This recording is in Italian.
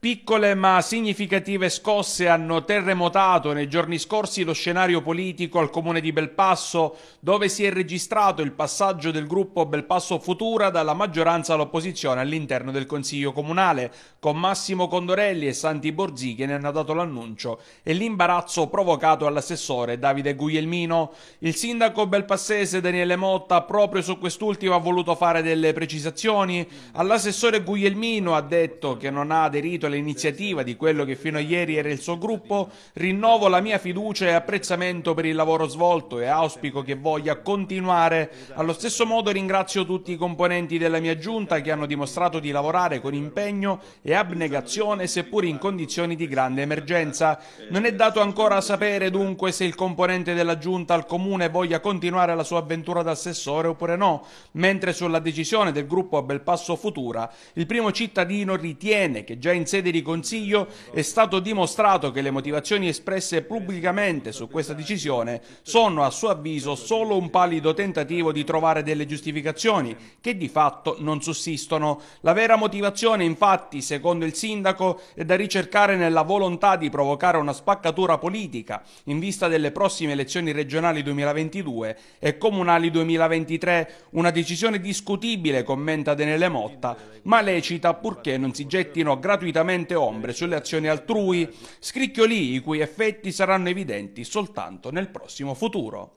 Piccole ma significative scosse hanno terremotato nei giorni scorsi lo scenario politico al comune di Belpasso, dove si è registrato il passaggio del gruppo Belpasso Futura dalla maggioranza all'opposizione all'interno del Consiglio Comunale, con Massimo Condorelli e Santi Borzì che ne hanno dato l'annuncio e l'imbarazzo provocato all'assessore Davide Guglielmino. Il sindaco belpassese Daniele Motta proprio su quest'ultimo ha voluto fare delle precisazioni. All'assessore Guglielmino ha detto che non ha aderito l'iniziativa di quello che fino a ieri era il suo gruppo, rinnovo la mia fiducia e apprezzamento per il lavoro svolto e auspico che voglia continuare. Allo stesso modo ringrazio tutti i componenti della mia giunta che hanno dimostrato di lavorare con impegno e abnegazione seppur in condizioni di grande emergenza. Non è dato ancora a sapere dunque se il componente della giunta al comune voglia continuare la sua avventura d'assessore oppure no, mentre sulla decisione del gruppo a bel passo Futura il primo cittadino ritiene che già in sede sede di Consiglio è stato dimostrato che le motivazioni espresse pubblicamente su questa decisione sono a suo avviso solo un palido tentativo di trovare delle giustificazioni che di fatto non sussistono. La vera motivazione infatti, secondo il sindaco, è da ricercare nella volontà di provocare una spaccatura politica in vista delle prossime elezioni regionali 2022 e comunali 2023, una decisione discutibile, commenta Denele Motta, ma lecita purché non si gettino gratuitamente solamente ombre sulle azioni altrui, scricchioli i cui effetti saranno evidenti soltanto nel prossimo futuro.